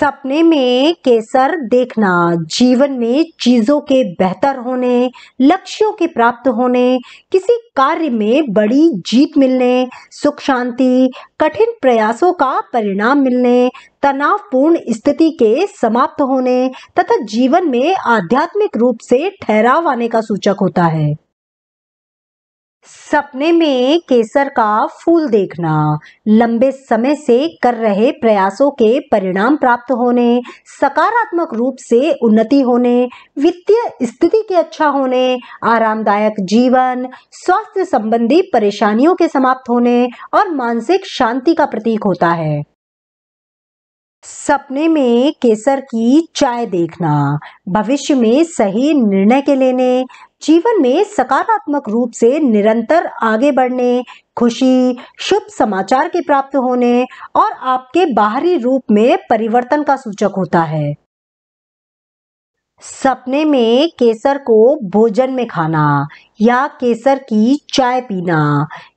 सपने में केसर देखना जीवन में चीजों के बेहतर होने लक्ष्यों के प्राप्त होने किसी कार्य में बड़ी जीत मिलने सुख शांति कठिन प्रयासों का परिणाम मिलने तनावपूर्ण स्थिति के समाप्त होने तथा जीवन में आध्यात्मिक रूप से ठहराव आने का सूचक होता है सपने में केसर का फूल देखना लंबे समय से कर रहे प्रयासों के परिणाम प्राप्त होने सकारात्मक रूप से उन्नति होने वित्तीय स्थिति के अच्छा होने आरामदायक जीवन स्वास्थ्य संबंधी परेशानियों के समाप्त होने और मानसिक शांति का प्रतीक होता है सपने में केसर की चाय देखना भविष्य में सही निर्णय के लेने जीवन में सकारात्मक रूप से निरंतर आगे बढ़ने खुशी शुभ समाचार के प्राप्त होने और आपके बाहरी रूप में परिवर्तन का सूचक होता है सपने में केसर को भोजन में खाना या केसर की चाय पीना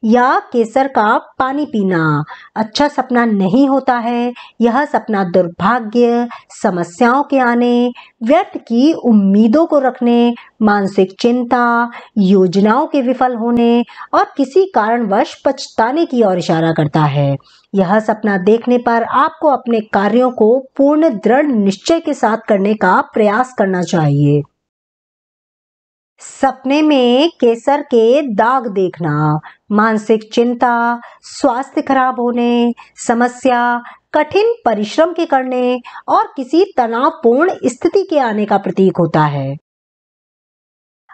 या केसर का पानी पीना अच्छा सपना नहीं होता है यह सपना दुर्भाग्य समस्याओं के आने व्यर्थ की उम्मीदों को रखने मानसिक चिंता योजनाओं के विफल होने और किसी कारणवश पछताने की ओर इशारा करता है यह सपना देखने पर आपको अपने कार्यों को पूर्ण दृढ़ निश्चय के साथ करने का प्रयास करना चाहिए सपने में केसर के दाग देखना मानसिक चिंता स्वास्थ्य खराब होने समस्या कठिन परिश्रम के करने और किसी तनावपूर्ण स्थिति के आने का प्रतीक होता है